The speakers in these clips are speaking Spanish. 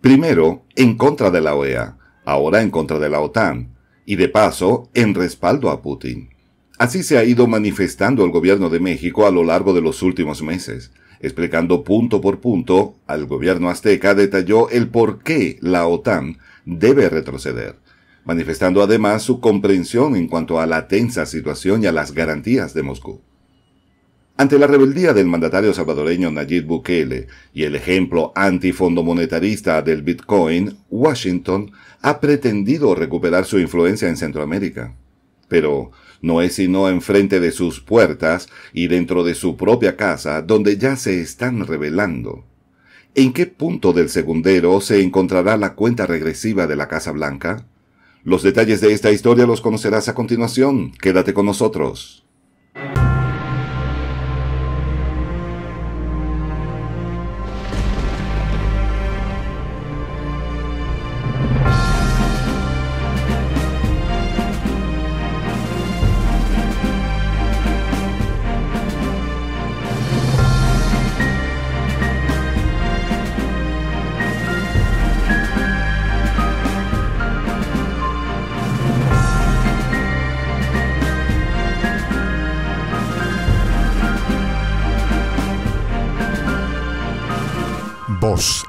Primero, en contra de la OEA, ahora en contra de la OTAN, y de paso, en respaldo a Putin. Así se ha ido manifestando el gobierno de México a lo largo de los últimos meses. Explicando punto por punto, al gobierno azteca detalló el por qué la OTAN debe retroceder, manifestando además su comprensión en cuanto a la tensa situación y a las garantías de Moscú. Ante la rebeldía del mandatario salvadoreño Nayib Bukele y el ejemplo antifondo monetarista del Bitcoin, Washington ha pretendido recuperar su influencia en Centroamérica. Pero no es sino enfrente de sus puertas y dentro de su propia casa donde ya se están revelando. ¿En qué punto del segundero se encontrará la cuenta regresiva de la Casa Blanca? Los detalles de esta historia los conocerás a continuación. Quédate con nosotros.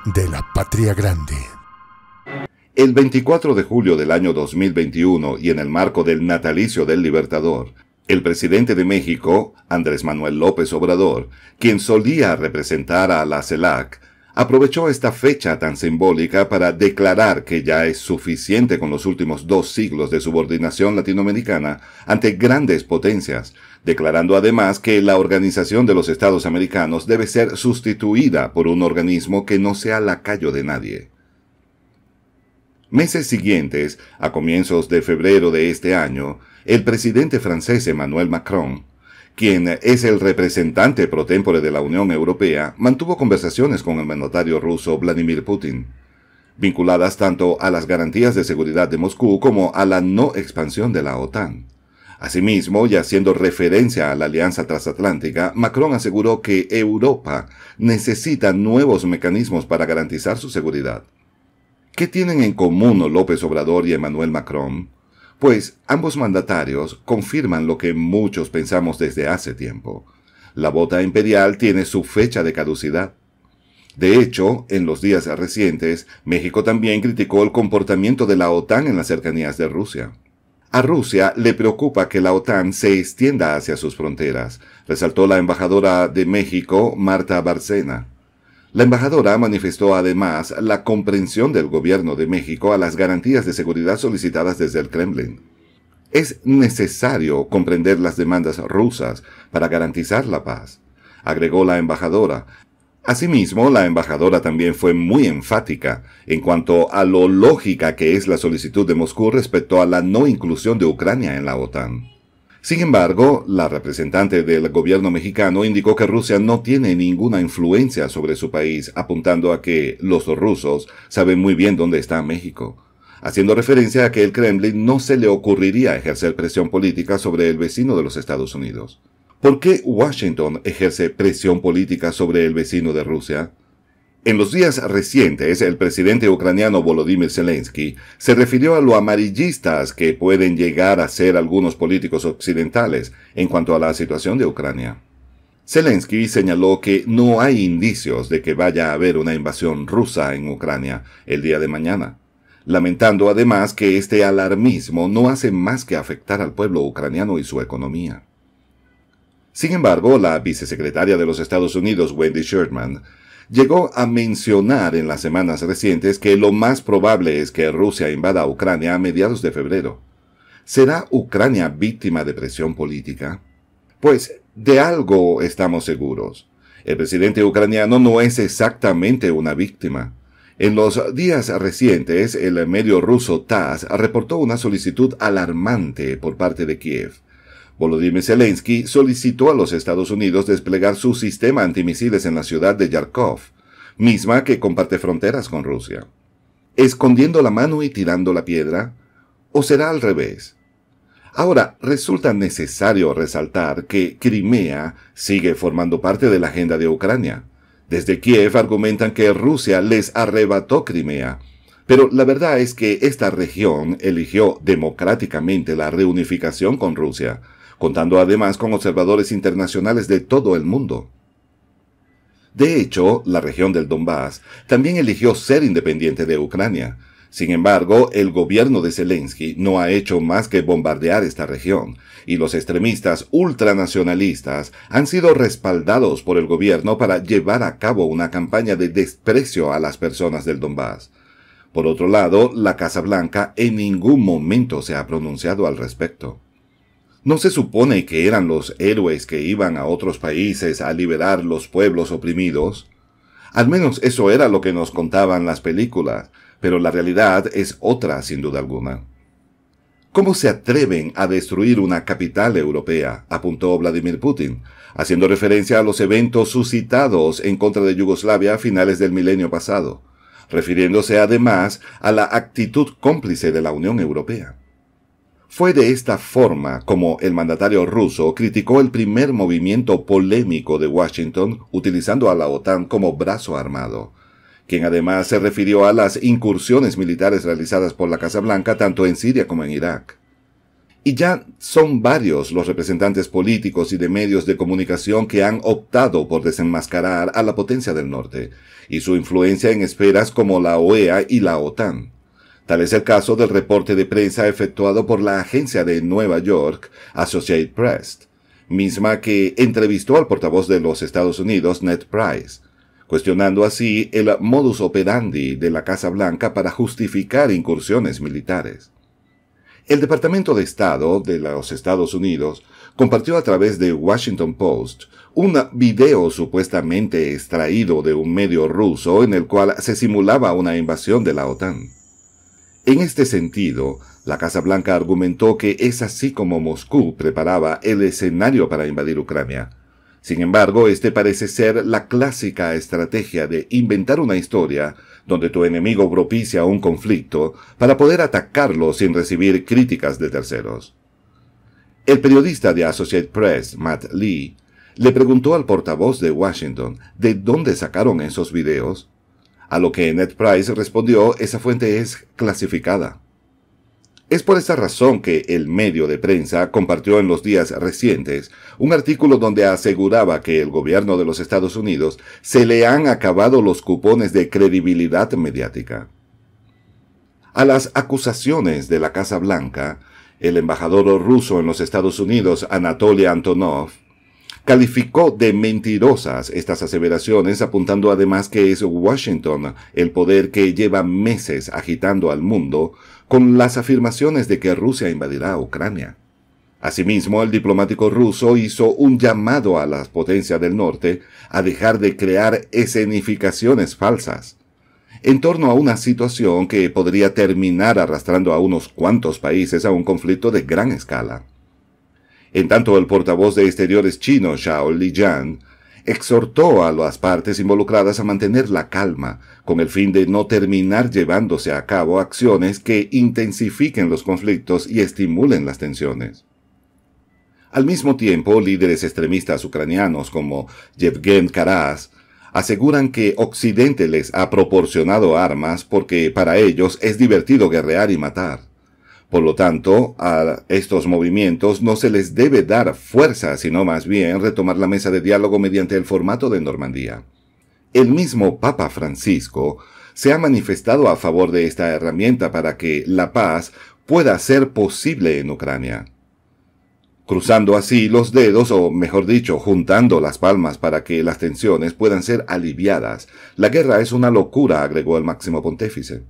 de la Patria Grande. El 24 de julio del año 2021 y en el marco del natalicio del Libertador, el presidente de México, Andrés Manuel López Obrador, quien solía representar a la CELAC, aprovechó esta fecha tan simbólica para declarar que ya es suficiente con los últimos dos siglos de subordinación latinoamericana ante grandes potencias, declarando además que la Organización de los Estados Americanos debe ser sustituida por un organismo que no sea lacayo de nadie. Meses siguientes, a comienzos de febrero de este año, el presidente francés Emmanuel Macron quien es el representante pro de la Unión Europea, mantuvo conversaciones con el mandatario ruso Vladimir Putin, vinculadas tanto a las garantías de seguridad de Moscú como a la no expansión de la OTAN. Asimismo, y haciendo referencia a la alianza transatlántica, Macron aseguró que Europa necesita nuevos mecanismos para garantizar su seguridad. ¿Qué tienen en común López Obrador y Emmanuel Macron? pues ambos mandatarios confirman lo que muchos pensamos desde hace tiempo. La bota imperial tiene su fecha de caducidad. De hecho, en los días recientes, México también criticó el comportamiento de la OTAN en las cercanías de Rusia. A Rusia le preocupa que la OTAN se extienda hacia sus fronteras, resaltó la embajadora de México, Marta Barcena. La embajadora manifestó además la comprensión del gobierno de México a las garantías de seguridad solicitadas desde el Kremlin. Es necesario comprender las demandas rusas para garantizar la paz, agregó la embajadora. Asimismo, la embajadora también fue muy enfática en cuanto a lo lógica que es la solicitud de Moscú respecto a la no inclusión de Ucrania en la OTAN. Sin embargo, la representante del gobierno mexicano indicó que Rusia no tiene ninguna influencia sobre su país, apuntando a que los rusos saben muy bien dónde está México, haciendo referencia a que el Kremlin no se le ocurriría ejercer presión política sobre el vecino de los Estados Unidos. ¿Por qué Washington ejerce presión política sobre el vecino de Rusia? En los días recientes, el presidente ucraniano Volodymyr Zelensky se refirió a lo amarillistas que pueden llegar a ser algunos políticos occidentales en cuanto a la situación de Ucrania. Zelensky señaló que no hay indicios de que vaya a haber una invasión rusa en Ucrania el día de mañana, lamentando además que este alarmismo no hace más que afectar al pueblo ucraniano y su economía. Sin embargo, la vicesecretaria de los Estados Unidos, Wendy Sherman, llegó a mencionar en las semanas recientes que lo más probable es que Rusia invada Ucrania a mediados de febrero. ¿Será Ucrania víctima de presión política? Pues de algo estamos seguros. El presidente ucraniano no es exactamente una víctima. En los días recientes, el medio ruso TASS reportó una solicitud alarmante por parte de Kiev Volodymyr Zelensky solicitó a los Estados Unidos desplegar su sistema antimisiles en la ciudad de Yarkov, misma que comparte fronteras con Rusia. ¿Escondiendo la mano y tirando la piedra? ¿O será al revés? Ahora, resulta necesario resaltar que Crimea sigue formando parte de la agenda de Ucrania. Desde Kiev argumentan que Rusia les arrebató Crimea, pero la verdad es que esta región eligió democráticamente la reunificación con Rusia, contando además con observadores internacionales de todo el mundo. De hecho, la región del Donbass también eligió ser independiente de Ucrania. Sin embargo, el gobierno de Zelensky no ha hecho más que bombardear esta región, y los extremistas ultranacionalistas han sido respaldados por el gobierno para llevar a cabo una campaña de desprecio a las personas del Donbass. Por otro lado, la Casa Blanca en ningún momento se ha pronunciado al respecto. ¿No se supone que eran los héroes que iban a otros países a liberar los pueblos oprimidos? Al menos eso era lo que nos contaban las películas, pero la realidad es otra sin duda alguna. ¿Cómo se atreven a destruir una capital europea? apuntó Vladimir Putin, haciendo referencia a los eventos suscitados en contra de Yugoslavia a finales del milenio pasado, refiriéndose además a la actitud cómplice de la Unión Europea. Fue de esta forma como el mandatario ruso criticó el primer movimiento polémico de Washington utilizando a la OTAN como brazo armado, quien además se refirió a las incursiones militares realizadas por la Casa Blanca tanto en Siria como en Irak. Y ya son varios los representantes políticos y de medios de comunicación que han optado por desenmascarar a la potencia del norte y su influencia en esferas como la OEA y la OTAN. Tal es el caso del reporte de prensa efectuado por la agencia de Nueva York, Associate Press, misma que entrevistó al portavoz de los Estados Unidos, Ned Price, cuestionando así el modus operandi de la Casa Blanca para justificar incursiones militares. El Departamento de Estado de los Estados Unidos compartió a través de Washington Post un video supuestamente extraído de un medio ruso en el cual se simulaba una invasión de la OTAN. En este sentido, la Casa Blanca argumentó que es así como Moscú preparaba el escenario para invadir Ucrania. Sin embargo, este parece ser la clásica estrategia de inventar una historia donde tu enemigo propicia un conflicto para poder atacarlo sin recibir críticas de terceros. El periodista de Associated Press, Matt Lee, le preguntó al portavoz de Washington de dónde sacaron esos videos a lo que Ned Price respondió, esa fuente es clasificada. Es por esta razón que el medio de prensa compartió en los días recientes un artículo donde aseguraba que el gobierno de los Estados Unidos se le han acabado los cupones de credibilidad mediática. A las acusaciones de la Casa Blanca, el embajador ruso en los Estados Unidos, Anatoly Antonov, calificó de mentirosas estas aseveraciones, apuntando además que es Washington el poder que lleva meses agitando al mundo con las afirmaciones de que Rusia invadirá Ucrania. Asimismo, el diplomático ruso hizo un llamado a las potencias del norte a dejar de crear escenificaciones falsas en torno a una situación que podría terminar arrastrando a unos cuantos países a un conflicto de gran escala. En tanto, el portavoz de Exteriores chino, Xiao Lijian, exhortó a las partes involucradas a mantener la calma, con el fin de no terminar llevándose a cabo acciones que intensifiquen los conflictos y estimulen las tensiones. Al mismo tiempo, líderes extremistas ucranianos como Yevgen Karas aseguran que Occidente les ha proporcionado armas porque para ellos es divertido guerrear y matar. Por lo tanto, a estos movimientos no se les debe dar fuerza, sino más bien retomar la mesa de diálogo mediante el formato de Normandía. El mismo Papa Francisco se ha manifestado a favor de esta herramienta para que la paz pueda ser posible en Ucrania. Cruzando así los dedos, o mejor dicho, juntando las palmas para que las tensiones puedan ser aliviadas. La guerra es una locura, agregó el máximo pontífice.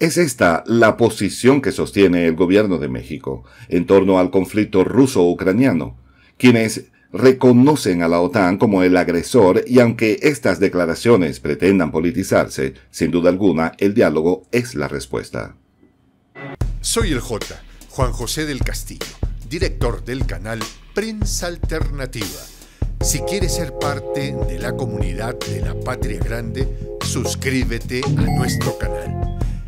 Es esta la posición que sostiene el gobierno de México en torno al conflicto ruso-ucraniano, quienes reconocen a la OTAN como el agresor y aunque estas declaraciones pretendan politizarse, sin duda alguna el diálogo es la respuesta. Soy el J, Juan José del Castillo, director del canal Prensa Alternativa. Si quieres ser parte de la comunidad de la Patria Grande, suscríbete a nuestro canal.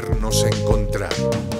podernos encontrar.